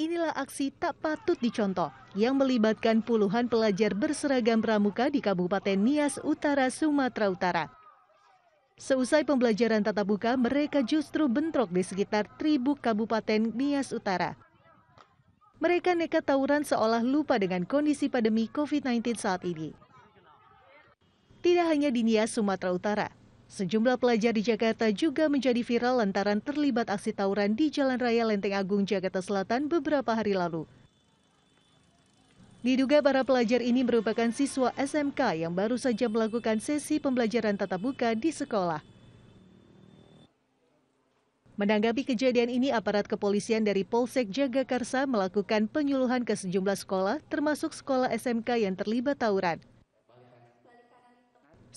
inilah aksi tak patut dicontoh yang melibatkan puluhan pelajar berseragam pramuka di Kabupaten Nias Utara, Sumatera Utara. Seusai pembelajaran tatap muka, mereka justru bentrok di sekitar tribu Kabupaten Nias Utara. Mereka nekat tawuran seolah lupa dengan kondisi pandemi COVID-19 saat ini. Tidak hanya di Nias, Sumatera Utara, Sejumlah pelajar di Jakarta juga menjadi viral lantaran terlibat aksi tawuran di Jalan Raya Lenteng Agung, Jakarta Selatan beberapa hari lalu. Diduga para pelajar ini merupakan siswa SMK yang baru saja melakukan sesi pembelajaran tatap muka di sekolah. Menanggapi kejadian ini, aparat kepolisian dari Polsek Jagakarsa melakukan penyuluhan ke sejumlah sekolah, termasuk sekolah SMK yang terlibat tawuran.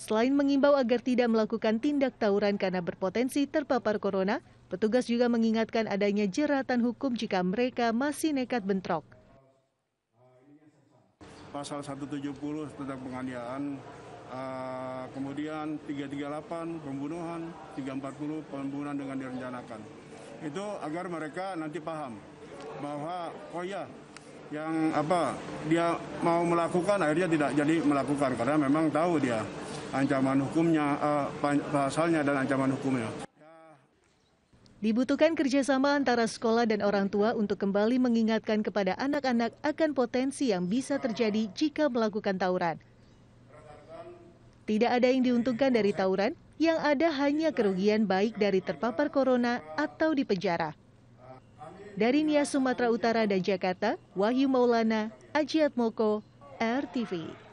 Selain mengimbau agar tidak melakukan tindak tawuran karena berpotensi terpapar corona, petugas juga mengingatkan adanya jeratan hukum jika mereka masih nekat bentrok. Pasal 170 tentang penganiayaan, eh, kemudian 338 pembunuhan, 340 pembunuhan dengan direncanakan. Itu agar mereka nanti paham bahwa oh ya yang apa dia mau melakukan akhirnya tidak jadi melakukan karena memang tahu dia ancaman hukumnya, eh, pasalnya dan ancaman hukumnya. Dibutuhkan kerjasama antara sekolah dan orang tua untuk kembali mengingatkan kepada anak-anak akan potensi yang bisa terjadi jika melakukan tawuran. Tidak ada yang diuntungkan dari tawuran, yang ada hanya kerugian baik dari terpapar corona atau di penjara. Dari Nia Sumatera Utara dan Jakarta, Wahyu Maulana, Ajiat Moko, RTV.